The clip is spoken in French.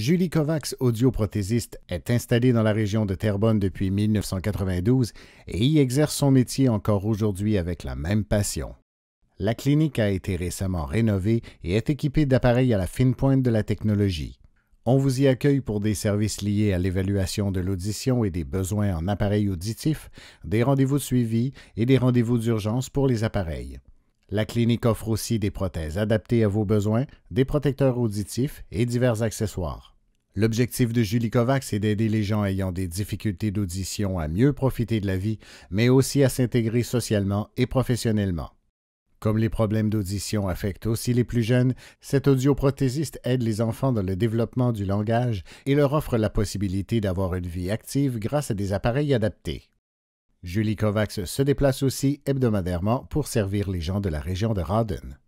Julie Kovacs, audioprothésiste, est installée dans la région de Terrebonne depuis 1992 et y exerce son métier encore aujourd'hui avec la même passion. La clinique a été récemment rénovée et est équipée d'appareils à la fine pointe de la technologie. On vous y accueille pour des services liés à l'évaluation de l'audition et des besoins en appareils auditifs, des rendez-vous de suivi et des rendez-vous d'urgence pour les appareils. La clinique offre aussi des prothèses adaptées à vos besoins, des protecteurs auditifs et divers accessoires. L'objectif de Julie Kovacs est d'aider les gens ayant des difficultés d'audition à mieux profiter de la vie, mais aussi à s'intégrer socialement et professionnellement. Comme les problèmes d'audition affectent aussi les plus jeunes, cet audioprothésiste aide les enfants dans le développement du langage et leur offre la possibilité d'avoir une vie active grâce à des appareils adaptés. Julie Kovacs se déplace aussi hebdomadairement pour servir les gens de la région de Raden.